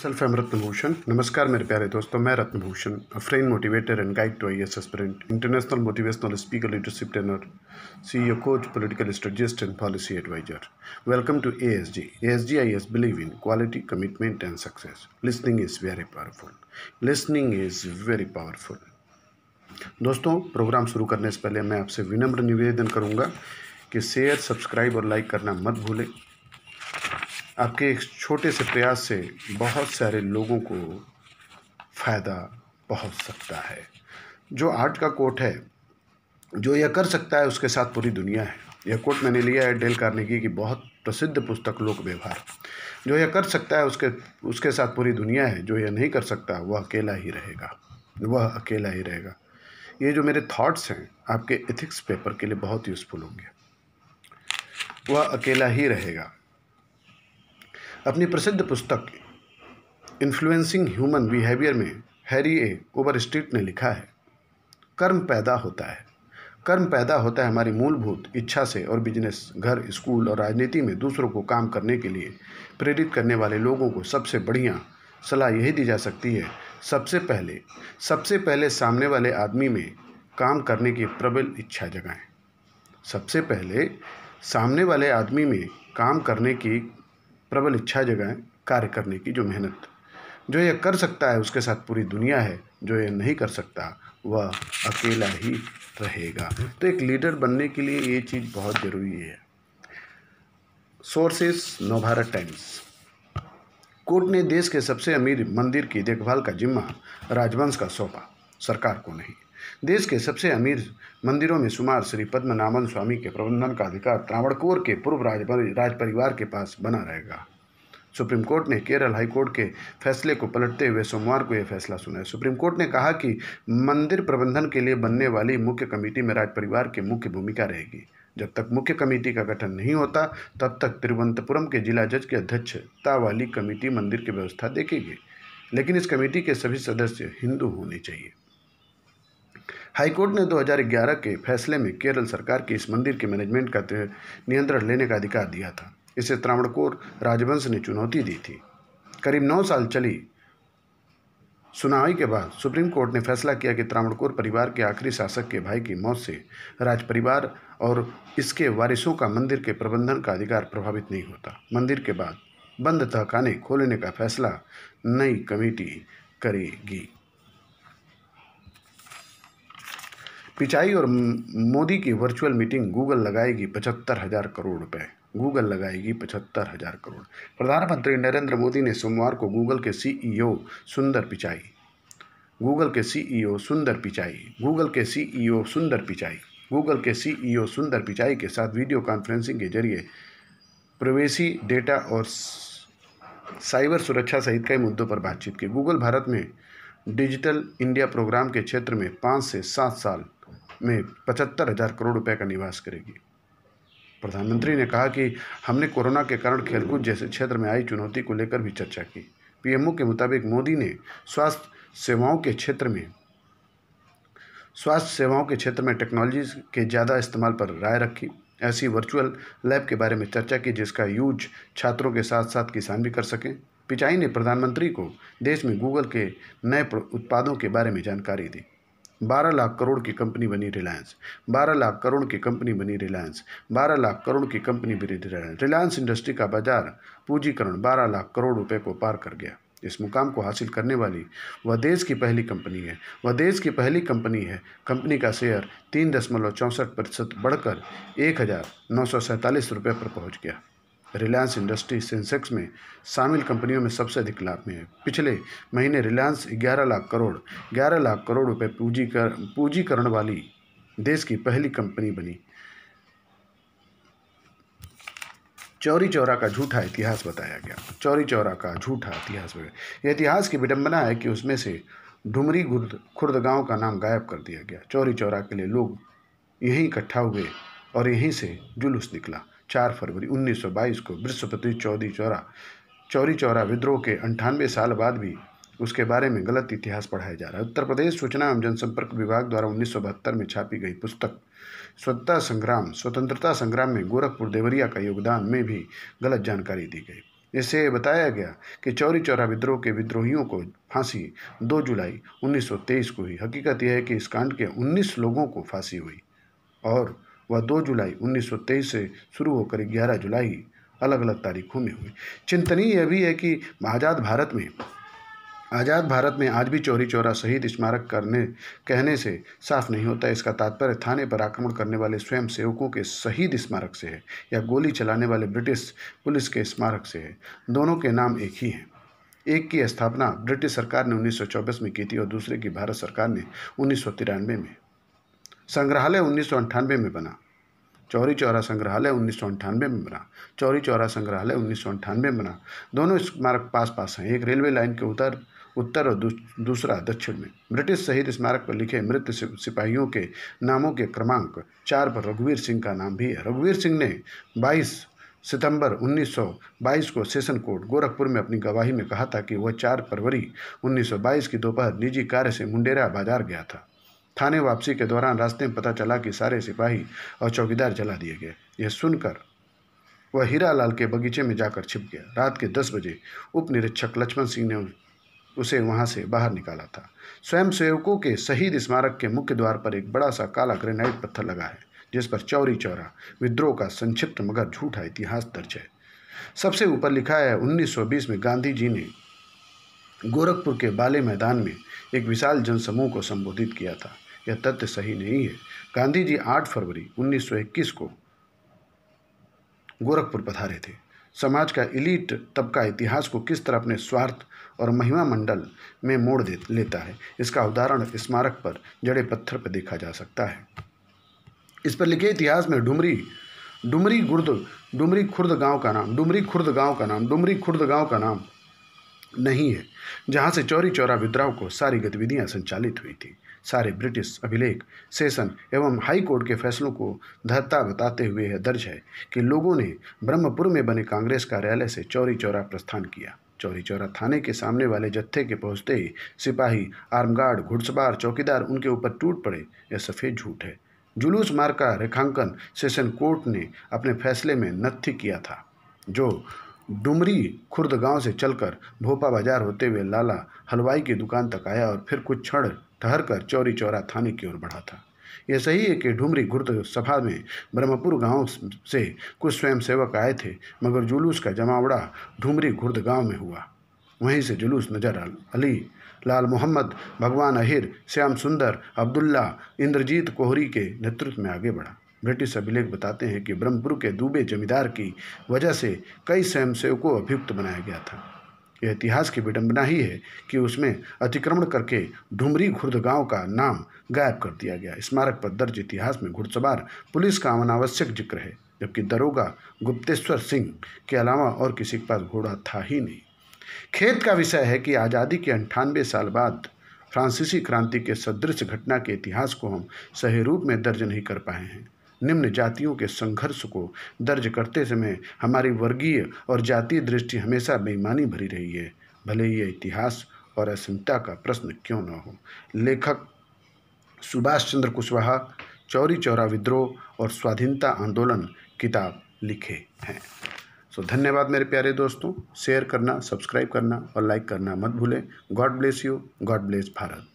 self M रत्नभूषण नमस्कार मेरे प्यारे दोस्तों मैं Ratnabhushan friend motivator and guide to I S aspirant international motivational speaker leadership trainer CEO coach political strategist and policy adviser welcome to A S G A S G I S believe in quality commitment and success listening is very powerful listening is very powerful दोस्तों program शुरू करने से पहले मैं आपसे विनम्र निवेदन करूँगा कि शेयर सब्सक्राइब और लाइक करना मत भूलें आपके एक छोटे से प्रयास से बहुत सारे लोगों को फ़ायदा पहुंच सकता है जो आर्ट का कोट है जो यह कर सकता है उसके साथ पूरी दुनिया है यह कोट मैंने लिया है डेल कार्नेगी की बहुत प्रसिद्ध पुस्तक लोक व्यवहार जो यह कर सकता है उसके उसके साथ पूरी दुनिया है जो यह नहीं कर सकता वह अकेला ही रहेगा वह अकेला ही रहेगा ये जो मेरे थॉट्स हैं आपके एथिक्स पेपर के लिए बहुत यूज़फुल होंगे वह अकेला ही रहेगा अपनी प्रसिद्ध पुस्तक इन्फ्लुएंसिंग ह्यूमन बिहेवियर में हैरी ए ओवर स्ट्रीट ने लिखा है कर्म पैदा होता है कर्म पैदा होता है हमारी मूलभूत इच्छा से और बिजनेस घर स्कूल और राजनीति में दूसरों को काम करने के लिए प्रेरित करने वाले लोगों को सबसे बढ़िया सलाह यही दी जा सकती है सबसे पहले सबसे पहले सामने वाले आदमी में काम करने की प्रबल इच्छा जगाएं सबसे पहले सामने वाले आदमी में काम करने की प्रबल इच्छा जगाएं कार्य करने की जो मेहनत जो यह कर सकता है उसके साथ पूरी दुनिया है जो यह नहीं कर सकता वह अकेला ही रहेगा तो एक लीडर बनने के लिए ये चीज़ बहुत ज़रूरी है सोर्सेस नवभारत टाइम्स कोर्ट ने देश के सबसे अमीर मंदिर की देखभाल का जिम्मा राजवंश का सौंपा सरकार को नहीं देश के सबसे अमीर मंदिरों में शुमार श्री पद्मनामन स्वामी के प्रबंधन का अधिकार त्रावणकोर के पूर्व राज राजपरिवार के पास बना रहेगा सुप्रीम कोर्ट ने केरल हाई कोर्ट के फैसले को पलटते हुए सोमवार को यह फैसला सुनाया सुप्रीम कोर्ट ने कहा कि मंदिर प्रबंधन के लिए बनने वाली मुख्य कमेटी में राजपरिवार की मुख्य भूमिका रहेगी जब तक मुख्य कमेटी का गठन नहीं होता तब तक तिरुवनंतपुरम के जिला जज की अध्यक्षता वाली कमेटी मंदिर की व्यवस्था देखेगी लेकिन इस कमेटी के सभी सदस्य हिंदू होने चाहिए हाईकोर्ट ने 2011 के फैसले में केरल सरकार की इस मंदिर के मैनेजमेंट का नियंत्रण लेने का अधिकार दिया था इसे त्रावणकोर राजवंश ने चुनौती दी थी करीब नौ साल चली सुनवाई के बाद सुप्रीम कोर्ट ने फैसला किया कि त्रावणकोर परिवार के आखिरी शासक के भाई की मौत से राज परिवार और इसके वारिसों का मंदिर के प्रबंधन का अधिकार प्रभावित नहीं होता मंदिर के बाद बंद तहखाने खोलने का फैसला नई कमेटी करेगी पिचाई और मोदी की वर्चुअल मीटिंग गूगल लगाएगी पचहत्तर हजार करोड़ रुपए गूगल लगाएगी पचहत्तर हजार करोड़ प्रधानमंत्री नरेंद्र मोदी ने सोमवार को गूगल के सीईओ सुंदर पिचाई गूगल के सीईओ सुंदर पिचाई गूगल के सीईओ सुंदर पिचाई गूगल के सीईओ सुंदर पिचाई के साथ वीडियो कॉन्फ्रेंसिंग के जरिए प्रवेशी डेटा और साइबर सुरक्षा सहित कई मुद्दों पर बातचीत की गूगल भारत में डिजिटल इंडिया प्रोग्राम के क्षेत्र में पाँच से सात साल में पचहत्तर हजार करोड़ रुपए का निवास करेगी प्रधानमंत्री ने कहा कि हमने कोरोना के कारण खेलकूद जैसे क्षेत्र में आई चुनौती को लेकर भी चर्चा की पीएमओ के मुताबिक मोदी ने स्वास्थ्य सेवाओं के क्षेत्र में स्वास्थ्य सेवाओं के क्षेत्र में टेक्नोलॉजी के ज़्यादा इस्तेमाल पर राय रखी ऐसी वर्चुअल लैब के बारे में चर्चा की जिसका यूज छात्रों के साथ साथ किसान भी कर सकें पिचाई ने प्रधानमंत्री को देश में गूगल के नए उत्पादों के बारे में जानकारी दी बारह लाख करोड़ की कंपनी बनी रिलायंस बारह लाख करोड़ की कंपनी बनी रिलायंस बारह लाख करोड़ की कंपनी बनी रिलायंस रिलायंस इंडस्ट्री का बाजार पूंजीकरण बारह लाख करोड़ रुपए को पार कर गया इस मुकाम को हासिल करने वाली वह देश की पहली कंपनी है वह देश की पहली कंपनी है कंपनी का शेयर तीन दशमलव चौंसठ प्रतिशत बढ़कर एक हज़ार नौ सौ सैंतालीस रुपये पर पहुंच गया रिलायंस इंडस्ट्री सेंसेक्स में शामिल कंपनियों में सबसे अधिक लाभ में है पिछले महीने रिलायंस 11 लाख करोड़ 11 लाख करोड़ रुपए पूंजी कर पूंजीकरण वाली देश की पहली कंपनी बनी चौरी चौरा का झूठा इतिहास बताया गया चौरी चौरा का झूठा इतिहास बताया यह इतिहास की विडंबना है कि उसमें से डुमरी गुर्द खुर्द गांव का नाम गायब कर दिया गया चौरी चौरा के लिए लोग यहीं इकट्ठा हुए और यहीं से जुलूस निकला चार फरवरी 1922 को बृहस्पति चौधरी चौरा चौरी चौरा विद्रोह के अंठानवे साल बाद भी उसके बारे में गलत इतिहास पढ़ाया जा रहा है उत्तर प्रदेश सूचना एवं जनसंपर्क विभाग द्वारा उन्नीस में छापी गई पुस्तक स्वतंत्रता संग्राम स्वतंत्रता संग्राम में गोरखपुर देवरिया का योगदान में भी गलत जानकारी दी गई इससे बताया गया कि चौरी चौरा विद्रोह के विद्रोहियों को फांसी 2 जुलाई 1923 को हुई हकीकत यह है कि इस कांड के 19 लोगों को फांसी हुई और वह 2 जुलाई 1923 से शुरू होकर 11 जुलाई अलग अलग तारीखों में हुई चिंतनीय यह भी है कि आज़ाद भारत में आज़ाद भारत में आज भी चोरी चौरा शहीद स्मारक करने कहने से साफ नहीं होता इसका तात्पर्य थाने पर आक्रमण करने वाले स्वयं सेवकों के शहीद स्मारक से है या गोली चलाने वाले ब्रिटिश पुलिस के स्मारक से है दोनों के नाम एक ही हैं एक की स्थापना ब्रिटिश सरकार ने 1924 में की थी और दूसरे की भारत सरकार ने उन्नीस में संग्रहालय उन्नीस में बना चौरी चौरा संग्रहालय उन्नीस में बना चौरी चौरा संग्रहालय उन्नीस में बना दोनों स्मारक पास पास हैं एक रेलवे लाइन के उत्तर उत्तर और दूसरा दक्षिण में ब्रिटिश शहीद स्मारक पर लिखे मृत सिपाहियों के नामों के क्रमांक चार पर रघुवीर सिंह का नाम भी है रघुवीर सिंह ने 22 सितंबर 1922 को सेशन कोर्ट गोरखपुर में अपनी गवाही में कहा था कि वह 4 फरवरी 1922 की दोपहर निजी कार्य से मुंडेरा बाजार गया था थाने वापसी के दौरान रास्ते में पता चला कि सारे सिपाही और चौकीदार जला दिए गए यह सुनकर वह हीरा लाल के बगीचे में जाकर छिप गया रात के दस बजे उप निरीक्षक लक्ष्मण सिंह ने उसे वहां से बाहर निकाला था स्वयं सेवकों के शहीद स्मारक के मुख्य द्वार पर एक बड़ा सा काला ग्रेनाइट पत्थर लगा है जिस पर चौरी चौरा विद्रोह का संक्षिप्त मगर झूठा इतिहास दर्ज है सबसे ऊपर लिखा है 1920 में गांधी जी ने गोरखपुर के बाले मैदान में एक विशाल जनसमूह को संबोधित किया था यह तथ्य सही नहीं है गांधी जी आठ फरवरी 1921 को गोरखपुर पधारे थे समाज का इलीट तबका इतिहास को किस तरह अपने स्वार्थ और महिमा मंडल में मोड़ दे लेता है इसका उदाहरण स्मारक पर जड़े पत्थर पर देखा जा सकता है इस पर लिखे इतिहास में डुमरी डुमरी गुर्द डुमरी खुर्द गांव का नाम डुमरी खुर्द गांव का नाम डुमरी खुर्द गांव का नाम नहीं है जहाँ से चौरी चौरा विद्रोह को सारी गतिविधियाँ संचालित हुई थी सारे ब्रिटिश अभिलेख सेशन एवं हाई कोर्ट के फैसलों को धरता बताते हुए यह दर्ज है कि लोगों ने ब्रह्मपुर में बने कांग्रेस कार्यालय से चौरी चौरा प्रस्थान किया चौरी चौरा थाने के सामने वाले जत्थे के पहुंचते ही सिपाही आर्मगार्ड घुड़सवार चौकीदार उनके ऊपर टूट पड़े यह सफ़ेद झूठ है जुलूस मार्ग का रेखांकन सेशन कोर्ट ने अपने फैसले में नथ्थी किया था जो डुमरी खुर्द गांव से चलकर भोपा बाजार होते हुए लाला हलवाई की दुकान तक आया और फिर कुछ क्षण ठहर कर चौरी चौरा थाने की ओर बढ़ा था यह सही है कि ढुमरी गुर्द सभा में ब्रह्मपुर गांव से कुछ स्वयंसेवक आए थे मगर जुलूस का जमावड़ा ढुमरी गुर्द गांव में हुआ वहीं से जुलूस नजर अली लाल मोहम्मद भगवान अहिर श्याम सुंदर अब्दुल्ला इंद्रजीत कोहरी के नेतृत्व में आगे बढ़ा ब्रिटिश अभिलेख बताते हैं कि ब्रह्मपुर के दूबे जमींदार की वजह से कई स्वयंसेवकों अभियुक्त बनाया गया था यह इतिहास की विडंबना ही है कि उसमें अतिक्रमण करके ढुमरी घुर्द गांव का नाम गायब कर दिया गया स्मारक पर दर्ज इतिहास में घुड़सवार पुलिस का अनावश्यक जिक्र है जबकि दरोगा गुप्तेश्वर सिंह के अलावा और किसी के पास घोड़ा था ही नहीं खेत का विषय है कि आज़ादी के अंठानवे साल बाद फ्रांसीसी क्रांति के सदृश घटना के इतिहास को हम सही रूप में दर्ज नहीं कर पाए हैं निम्न जातियों के संघर्ष को दर्ज करते समय हमारी वर्गीय और जातीय दृष्टि हमेशा बेईमानी भरी रही है भले ही इतिहास और असमता का प्रश्न क्यों न हो लेखक सुभाष चंद्र कुशवाहा चौरी चौरा विद्रोह और स्वाधीनता आंदोलन किताब लिखे हैं सो so, धन्यवाद मेरे प्यारे दोस्तों शेयर करना सब्सक्राइब करना और लाइक करना मत भूलें God bless you God bless Bharat